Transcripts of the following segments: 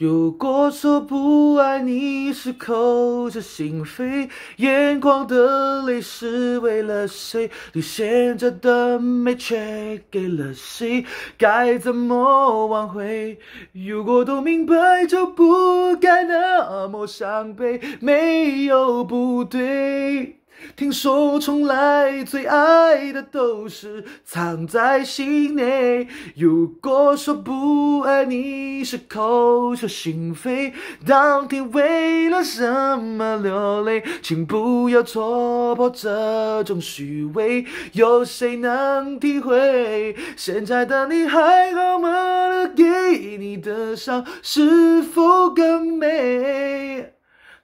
如果说不爱你是口是心非，眼眶的泪是为了谁？你现在的美却给了谁？该怎么挽回？如果都明白，就不该那么伤悲，没有不对。听说从来最爱的都是藏在心内。如果说不爱你是口是心非，到底为了什么流泪？请不要戳破这种虚伪，有谁能体会？现在的你还好吗？给你的伤是否更美？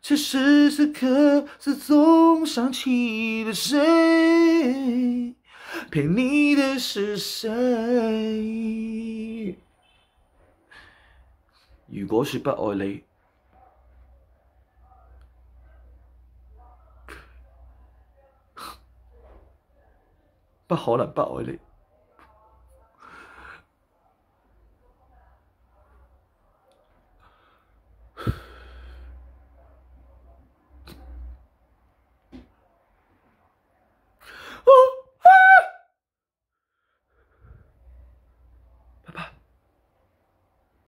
此时此刻，是总想起了谁？陪你的是谁？如果说不爱你，不可能不爱你。